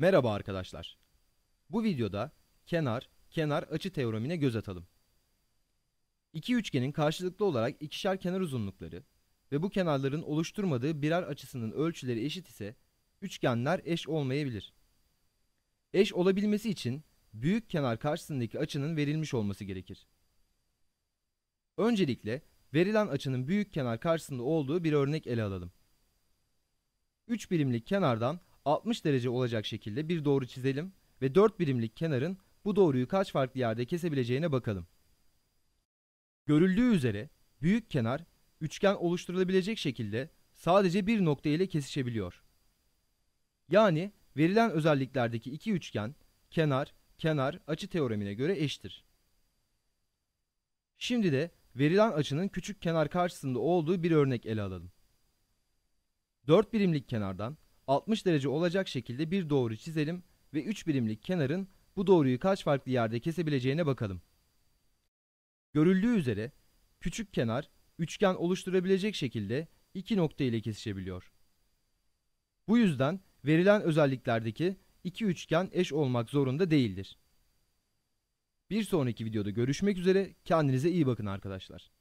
Merhaba arkadaşlar. Bu videoda kenar, kenar açı teoremine göz atalım. İki üçgenin karşılıklı olarak ikişer kenar uzunlukları ve bu kenarların oluşturmadığı birer açısının ölçüleri eşit ise üçgenler eş olmayabilir. Eş olabilmesi için büyük kenar karşısındaki açının verilmiş olması gerekir. Öncelikle verilen açının büyük kenar karşısında olduğu bir örnek ele alalım. 3 birimlik kenardan 60 derece olacak şekilde bir doğru çizelim ve 4 birimlik kenarın bu doğruyu kaç farklı yerde kesebileceğine bakalım. Görüldüğü üzere büyük kenar üçgen oluşturulabilecek şekilde sadece bir nokta ile kesişebiliyor. Yani verilen özelliklerdeki iki üçgen kenar, kenar açı teoremine göre eşittir. Şimdi de verilen açının küçük kenar karşısında olduğu bir örnek ele alalım. 4 birimlik kenardan 60 derece olacak şekilde bir doğru çizelim ve 3 birimlik kenarın bu doğruyu kaç farklı yerde kesebileceğine bakalım. Görüldüğü üzere küçük kenar üçgen oluşturabilecek şekilde iki nokta ile kesişebiliyor. Bu yüzden verilen özelliklerdeki iki üçgen eş olmak zorunda değildir. Bir sonraki videoda görüşmek üzere kendinize iyi bakın arkadaşlar.